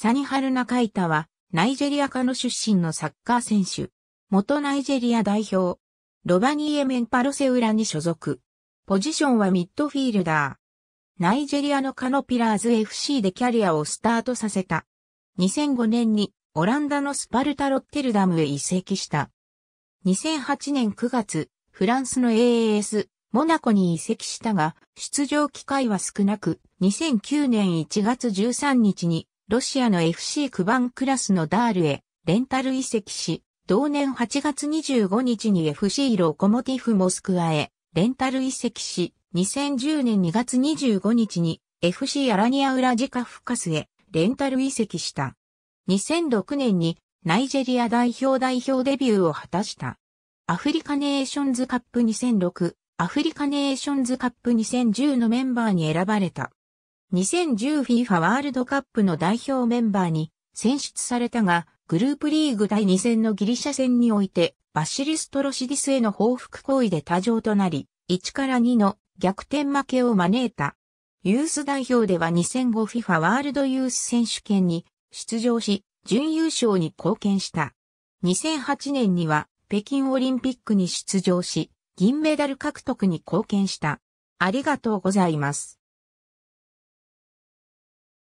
サニハルナカイタは、ナイジェリア科の出身のサッカー選手。元ナイジェリア代表。ロバニーエメンパロセウラに所属。ポジションはミッドフィールダー。ナイジェリアのカノピラーズ FC でキャリアをスタートさせた。2005年にオランダのスパルタロッテルダムへ移籍した。2008年9月、フランスの AAS、モナコに移籍したが、出場機会は少なく、2009年1月13日にロシアの FC クバンクラスのダールへ、レンタル移籍し、同年8月25日に FC ロコモティフモスクワへ、レンタル移籍し、2010年2月25日に FC アラニアウラジカフカスへレンタル移籍した。2006年にナイジェリア代表代表デビューを果たした。アフリカネーションズカップ2006、アフリカネーションズカップ2010のメンバーに選ばれた。2010FIFA ワールドカップの代表メンバーに選出されたが、グループリーグ第2戦のギリシャ戦において、バシリストロシディスへの報復行為で多情となり、1から2の逆転負けを招いた。ユース代表では 2005FIFA ワールドユース選手権に出場し、準優勝に貢献した。2008年には北京オリンピックに出場し、銀メダル獲得に貢献した。ありがとうございます。